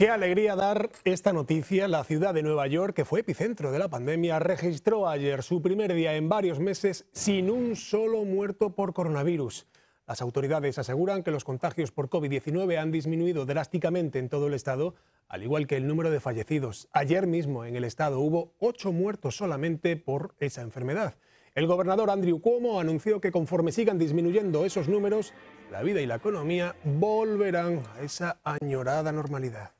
Qué alegría dar esta noticia. La ciudad de Nueva York, que fue epicentro de la pandemia, registró ayer su primer día en varios meses sin un solo muerto por coronavirus. Las autoridades aseguran que los contagios por COVID-19 han disminuido drásticamente en todo el estado, al igual que el número de fallecidos. Ayer mismo en el estado hubo ocho muertos solamente por esa enfermedad. El gobernador Andrew Cuomo anunció que conforme sigan disminuyendo esos números, la vida y la economía volverán a esa añorada normalidad.